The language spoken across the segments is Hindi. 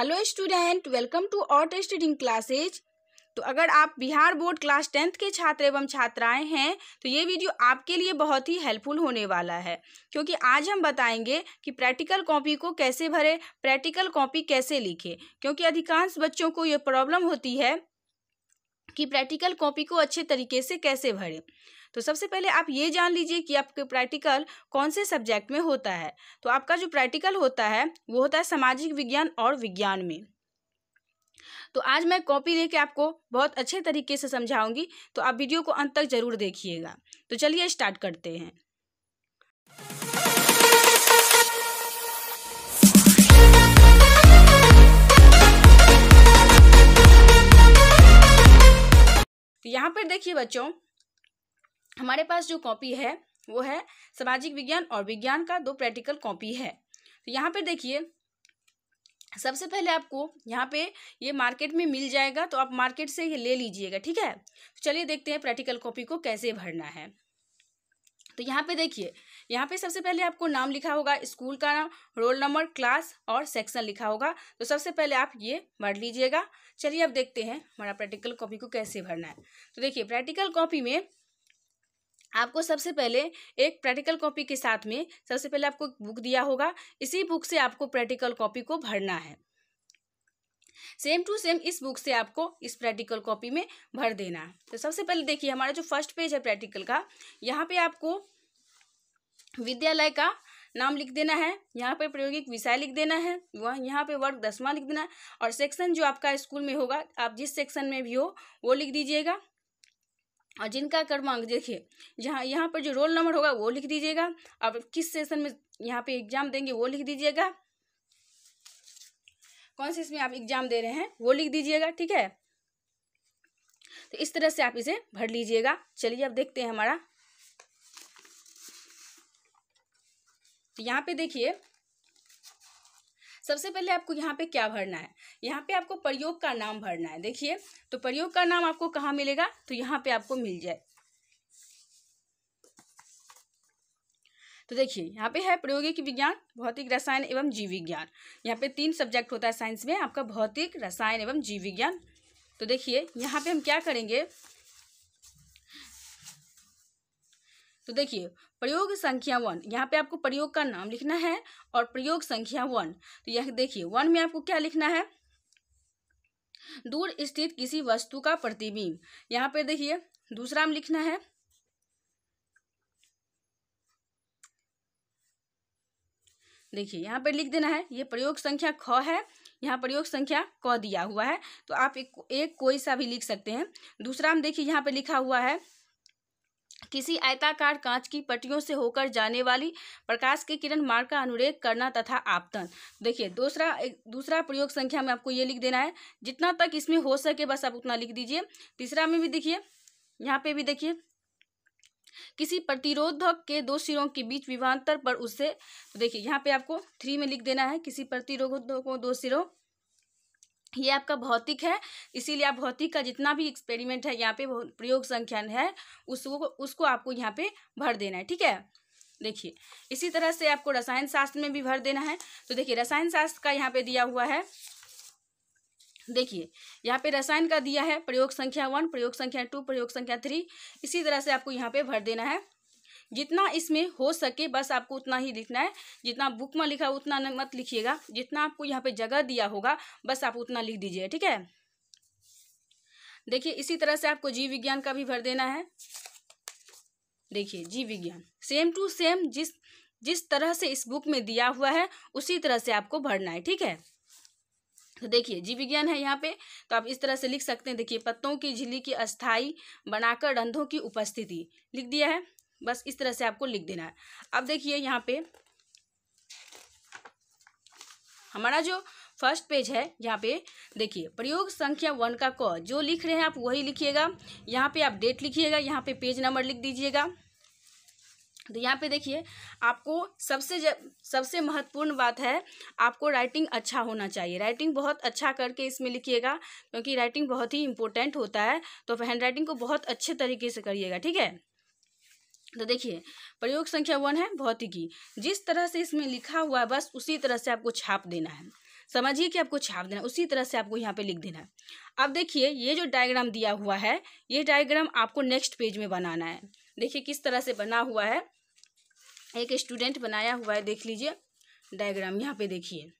hello student welcome to out studying classes तो अगर आप बिहार बोर्ड क्लास टेंथ के छात्र एवं छात्राएं हैं तो ये वीडियो आपके लिए बहुत ही हेल्पफुल होने वाला है क्योंकि आज हम बताएंगे कि प्रैक्टिकल कॉपी को कैसे भरें प्रैक्टिकल कॉपी कैसे लिखें क्योंकि अधिकांश बच्चों को ये प्रॉब्लम होती है कि प्रैक्टिकल कॉपी को अच्छे तरीके से कैसे भरें तो सबसे पहले आप ये जान लीजिए कि आपके प्रैक्टिकल कौन से सब्जेक्ट में होता है तो आपका जो प्रैक्टिकल होता है वो होता है सामाजिक विज्ञान और विज्ञान में तो आज मैं कॉपी दे के आपको बहुत अच्छे तरीके से समझाऊंगी तो आप वीडियो को अंत तक जरूर देखिएगा तो चलिए स्टार्ट करते हैं यहाँ पर देखिए बच्चों हमारे पास जो कॉपी है वो है सामाजिक विज्ञान और विज्ञान का दो प्रैक्टिकल कॉपी है तो यहाँ पर देखिए सबसे पहले आपको यहाँ पे ये मार्केट में मिल जाएगा तो आप मार्केट से ये ले लीजिएगा ठीक है चलिए देखते हैं प्रैक्टिकल कॉपी को कैसे भरना है तो यहाँ पे देखिए यहाँ पे सबसे पहले आपको नाम लिखा होगा स्कूल का नाम रोल नंबर क्लास और सेक्शन लिखा होगा तो सबसे पहले आप ये भर लीजिएगा चलिए अब देखते हैं हमारा प्रैक्टिकल कॉपी को कैसे भरना है तो देखिए प्रैक्टिकल कॉपी में आपको सबसे पहले एक प्रैक्टिकल कॉपी के साथ में सबसे पहले आपको बुक दिया होगा इसी बुक से आपको प्रैक्टिकल कॉपी को भरना है सेम टू सेम इस बुक से आपको इस प्रैक्टिकल कॉपी में भर देना है तो सबसे पहले देखिए हमारा जो फर्स्ट पेज है प्रैक्टिकल का यहाँ पे आपको विद्यालय का नाम लिख देना है यहाँ पे प्रायोगिक विषय लिख देना है वह यहाँ पे वर्ग दसवां लिख देना है और सेक्शन जो आपका स्कूल में होगा आप जिस सेक्शन में भी हो वो लिख दीजिएगा और जिनका क्रमांक देखिए जहाँ यहाँ पर जो रोल नंबर होगा वो लिख दीजिएगा आप किस सेशन में यहाँ पे एग्जाम देंगे वो लिख दीजिएगा कौन से इसमें आप एग्जाम दे रहे हैं वो लिख दीजिएगा ठीक है तो इस तरह से आप इसे भर लीजिएगा चलिए अब देखते हैं हमारा तो यहाँ पे देखिए सबसे पहले आपको यहाँ पे क्या भरना है यहाँ पे आपको प्रयोग का नाम भरना है देखिए तो प्रयोग का नाम आपको कहाँ मिलेगा तो यहाँ पे आपको मिल जाए तो देखिए यहाँ पे है प्रयोगिक विज्ञान भौतिक रसायन एवं जीव विज्ञान यहाँ पे तीन सब्जेक्ट होता है साइंस में आपका भौतिक रसायन एवं जीव विज्ञान तो देखिए यहाँ पे हम क्या करेंगे तो देखिए प्रयोग संख्या वन यहाँ पे आपको प्रयोग का नाम लिखना है और प्रयोग संख्या वन तो यह देखिए वन में आपको क्या लिखना है दूर स्थित किसी वस्तु का प्रतिबिंब यहाँ पे देखिए दूसरा में लिखना है देखिए यहाँ पे लिख देना है ये प्रयोग संख्या ख है यहाँ प्रयोग संख्या क दिया हुआ है तो आप एक, एक कोई सा भी लिख सकते हैं दूसरा में देखिए यहाँ पे लिखा हुआ है किसी आयताकार कांच की पट्टियों से होकर जाने वाली प्रकाश के किरण मार्ग का अनुरेख करना तथा आपतन देखिए दूसरा दूसरा प्रयोग संख्या में आपको ये लिख देना है जितना तक इसमें हो सके बस आप उतना लिख दीजिए तीसरा में भी देखिए यहाँ पे भी देखिए किसी प्रतिरोधक के दो सिरों के बीच विभांतर पर उससे तो देखिए यहाँ पे आपको थ्री में लिख देना है किसी प्रतिरोधक को दो सिरों ये आपका भौतिक है इसीलिए आप भौतिक का जितना भी एक्सपेरिमेंट है यहाँ पे प्रयोग संख्यान है उसको उसको आपको यहाँ पे भर देना है ठीक है देखिए इसी तरह से आपको रसायन शास्त्र में भी भर देना है तो देखिए रसायन शास्त्र का यहाँ पे दिया हुआ है देखिए यहाँ पे रसायन का दिया है प्रयोग संख्या वन प्रयोग संख्या टू प्रयोग संख्या थ्री इसी तरह से आपको यहाँ पे भर देना है जितना इसमें हो सके बस आपको उतना ही लिखना है जितना बुक में लिखा उतना मत लिखिएगा जितना आपको यहाँ पे जगह दिया होगा बस आप उतना लिख दीजिए ठीक है देखिए इसी तरह से आपको जीव विज्ञान का भी भर देना है देखिए जीव विज्ञान सेम टू सेम जिस जिस तरह से इस बुक में दिया हुआ है उसी तरह से आपको भरना है ठीक है तो देखिए जीव विज्ञान है यहाँ पे तो आप इस तरह से लिख सकते हैं देखिए पत्तों की झिल्ली की अस्थाई बनाकर रंधों की उपस्थिति लिख दिया है बस इस तरह से आपको लिख देना है अब देखिए यहाँ पे हमारा जो फर्स्ट पेज है यहाँ पे देखिए प्रयोग संख्या वन का क जो लिख रहे हैं आप वही लिखिएगा यहाँ पे आप डेट लिखिएगा यहाँ पे पेज नंबर लिख दीजिएगा तो यहाँ पे देखिए आपको सबसे जब सबसे महत्वपूर्ण बात है आपको राइटिंग अच्छा होना चाहिए राइटिंग बहुत अच्छा करके इसमें लिखिएगा क्योंकि राइटिंग बहुत ही इंपॉर्टेंट होता है तो हैंड राइटिंग को बहुत अच्छे तरीके से करिएगा ठीक है तो देखिए प्रयोग संख्या वन है भौतिकी जिस तरह से इसमें लिखा हुआ है बस उसी तरह से आपको छाप देना है समझिए कि आपको छाप देना उसी तरह से आपको यहाँ पे लिख देना है अब देखिए ये जो डायग्राम दिया हुआ है ये डायग्राम आपको नेक्स्ट पेज में बनाना है देखिए किस तरह से बना हुआ है एक स्टूडेंट बनाया हुआ है देख लीजिए डायग्राम यहाँ पे देखिए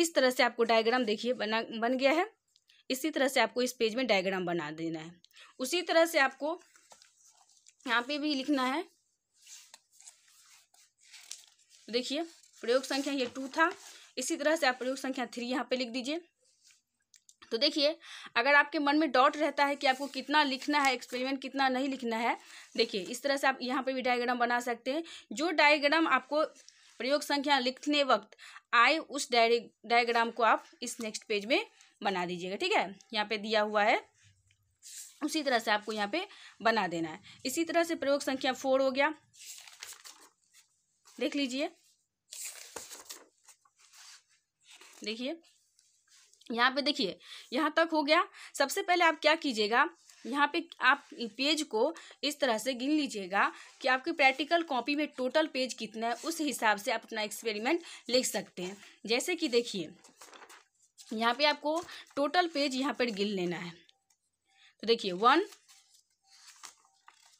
इस तरह से आपको डायग्राम देखिए बना बन गया है इसी तरह से आपको इस पेज में डायग्राम बना देना है उसी तरह से आपको यहाँ पे भी लिखना है देखिए प्रयोग संख्या ये टू था इसी तरह से आप प्रयोग संख्या थ्री यहाँ पे लिख दीजिए तो देखिए अगर आपके मन में डॉट रहता है कि आपको कितना लिखना है एक्सपेरिमेंट कितना नहीं लिखना है देखिए इस तरह से आप यहाँ पे भी डायग्राम बना सकते हैं जो डायग्राम आपको प्रयोग संख्या लिखने वक्त आए उस डायग्राम को आप इस नेक्स्ट पेज में बना दीजिएगा ठीक है यहाँ पे दिया हुआ है उसी तरह से आपको यहाँ पे बना देना है इसी तरह से प्रयोग संख्या फोर हो गया देख लीजिए देखिए यहाँ पे देखिए यहाँ तक हो गया सबसे पहले आप क्या कीजिएगा यहाँ पे आप पेज को इस तरह से गिन लीजिएगा कि आपकी प्रैक्टिकल कॉपी में टोटल पेज कितना है उस हिसाब से आप अपना एक्सपेरिमेंट लिख सकते हैं जैसे कि देखिए यहाँ पे आपको टोटल पेज यहाँ पर गिन लेना है तो देखिए one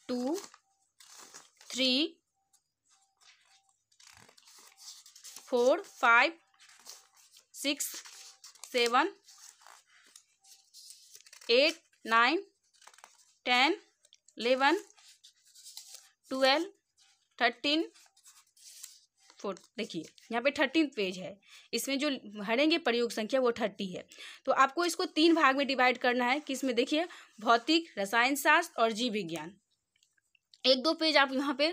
two three four five six seven eight nine ten eleven twelve thirteen four देखिए यहाँ पे थर्टीन पेज है इसमें जो हरेंगे प्रयोग संख्या वो थर्टी है तो आपको इसको तीन भाग में डिवाइड करना है कि इसमें देखिए भौतिक रसायन शास्त्र और जीव विज्ञान एक दो पेज आप यहाँ पे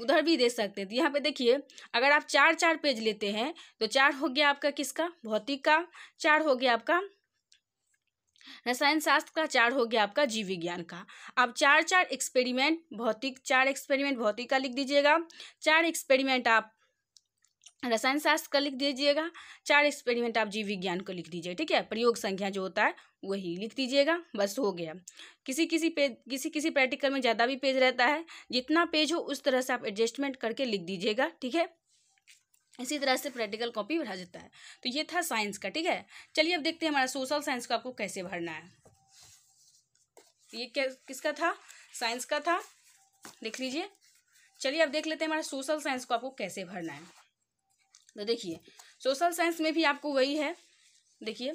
उधर भी दे सकते हैं तो यहाँ पे देखिए अगर आप चार चार पेज लेते हैं तो चार हो गया आपका किसका भौतिक का चार हो गया आपका रसायन शास्त्र का चार हो गया आपका जीव विज्ञान का आप चार चार एक्सपेरिमेंट भौतिक चार एक्सपेरिमेंट भौतिक का लिख दीजिएगा चार एक्सपेरिमेंट आप रसायन शास्त्र का लिख दीजिएगा चार एक्सपेरिमेंट आप जीव विज्ञान को लिख दीजिए ठीक है प्रयोग संख्या जो होता है वही लिख दीजिएगा बस हो गया किसी किसी पेज किसी किसी प्रैक्टिकल में ज़्यादा भी पेज रहता है जितना पेज हो उस तरह से आप एडजस्टमेंट करके लिख दीजिएगा ठीक है इसी तरह से प्रैक्टिकल कॉपी भरा जाता है तो ये था साइंस का ठीक है चलिए अब देखते हैं हमारा सोशल साइंस को आपको कैसे भरना है ये क्या किसका था साइंस का था देख लीजिए चलिए अब देख लेते हैं हमारा सोशल साइंस को आपको कैसे भरना है तो देखिए सोशल साइंस में भी आपको वही है देखिए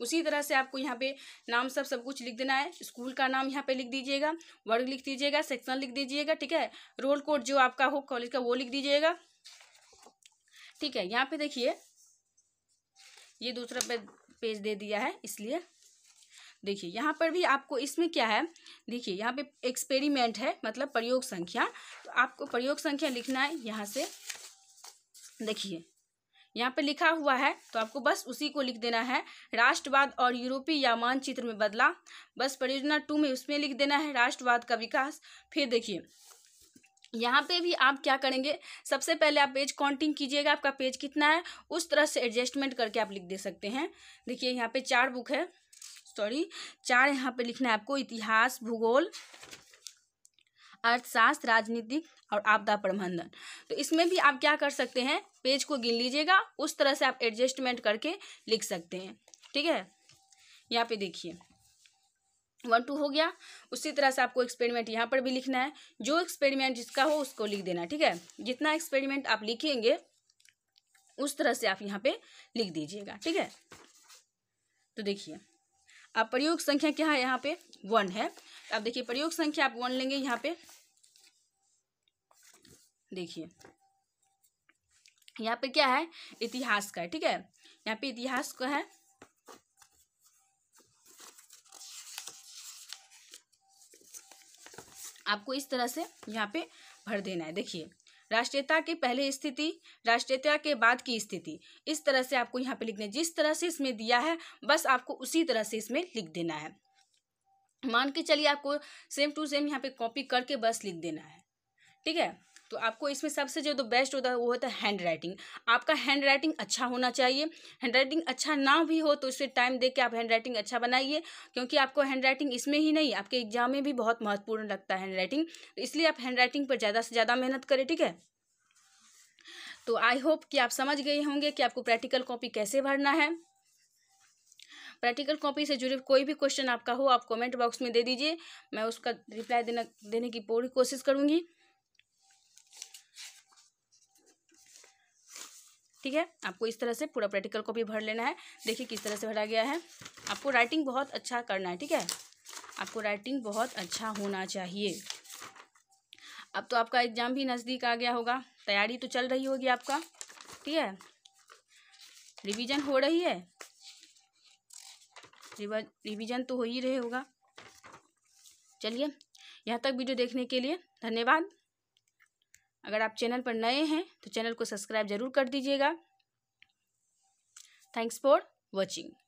उसी तरह से आपको यहाँ पे नाम सब सब कुछ लिख देना है स्कूल का नाम यहाँ पे लिख दीजिएगा वर्ग लिख दीजिएगा सेक्शन लिख दीजिएगा ठीक है रोल कोड जो आपका हो कॉलेज का वो लिख दीजिएगा ठीक है यहाँ पे देखिए ये दूसरा पे, पेज दे दिया है इसलिए देखिए यहाँ पर भी आपको इसमें क्या है देखिए यहाँ पे एक्सपेरिमेंट है मतलब प्रयोग संख्या तो आपको प्रयोग संख्या लिखना है यहाँ से देखिए यहाँ पे लिखा हुआ है तो आपको बस उसी को लिख देना है राष्ट्रवाद और यूरोपीय या मानचित्र में बदला बस परियोजना टू में उसमें लिख देना है राष्ट्रवाद का विकास फिर देखिए यहाँ पे भी आप क्या करेंगे सबसे पहले आप पेज काउंटिंग कीजिएगा आपका पेज कितना है उस तरह से एडजस्टमेंट करके आप लिख दे सकते हैं देखिए यहाँ पे चार बुक है सॉरी चार यहाँ पे लिखना है आपको इतिहास भूगोल अर्थशास्त्र राजनीति और आपदा प्रबंधन तो इसमें भी आप क्या कर सकते हैं पेज को गिन लीजिएगा उस तरह से आप एडजस्टमेंट करके लिख सकते हैं ठीक है यहाँ पे देखिए वन टू हो गया उसी तरह से आपको एक्सपेरिमेंट यहाँ पर भी लिखना है जो एक्सपेरिमेंट जिसका हो उसको लिख देना ठीक है जितना एक्सपेरिमेंट आप लिखेंगे उस तरह से आप यहाँ पे लिख दीजिएगा ठीक है तो देखिए अब प्रयोग संख्या क्या है यहाँ पे वन है अब देखिए प्रयोग संख्या आप वन लेंगे यहाँ पे देखिए यहाँ पे क्या है इतिहास का है ठीक है यहाँ पे इतिहास का है आपको इस तरह से यहाँ पे भर देना है देखिए राष्ट्रीयता की पहले स्थिति राष्ट्रीयता के बाद की स्थिति इस तरह से आपको यहाँ पे लिखना है जिस तरह से इसमें दिया है बस आपको उसी तरह से इसमें लिख देना है मान के चलिए आपको सेम टू सेम यहाँ पे कॉपी करके बस लिख देना है ठीक है तो आपको इसमें सबसे जो तो बेस्ट होता है वो होता है हैंड राइटिंग आपका हैंड राइटिंग अच्छा होना चाहिए हैंड राइटिंग अच्छा ना भी हो तो इससे टाइम दे के आप हैंड राइटिंग अच्छा बनाइए क्योंकि आपको हैंड राइटिंग इसमें ही नहीं आपके एग्जाम में भी बहुत महत्वपूर्ण लगता है हैंड राइटिंग तो इसलिए आप हैंड राइटिंग पर ज़्यादा से ज़्यादा मेहनत करें ठीक है तो आई होप कि आप समझ गए होंगे कि आपको प्रैक्टिकल कॉपी कैसे भरना है प्रैक्टिकल कॉपी से जुड़े कोई भी क्वेश्चन आपका हो आप कमेंट बॉक्स में दे दीजिए मैं उसका रिप्लाई देना देने की पूरी कोशिश करूँगी ठीक है आपको इस तरह से पूरा प्रैक्टिकल कॉपी भर लेना है देखिए किस तरह से भरा गया है आपको राइटिंग बहुत अच्छा करना है ठीक है आपको राइटिंग बहुत अच्छा होना चाहिए अब तो आपका एग्ज़ाम भी नज़दीक आ गया होगा तैयारी तो चल रही होगी आपका ठीक है रिवीजन हो रही है रिवीजन तो हो ही रहे होगा चलिए यहाँ तक वीडियो देखने के लिए धन्यवाद अगर आप चैनल पर नए हैं तो चैनल को सब्सक्राइब जरूर कर दीजिएगा थैंक्स फॉर वॉचिंग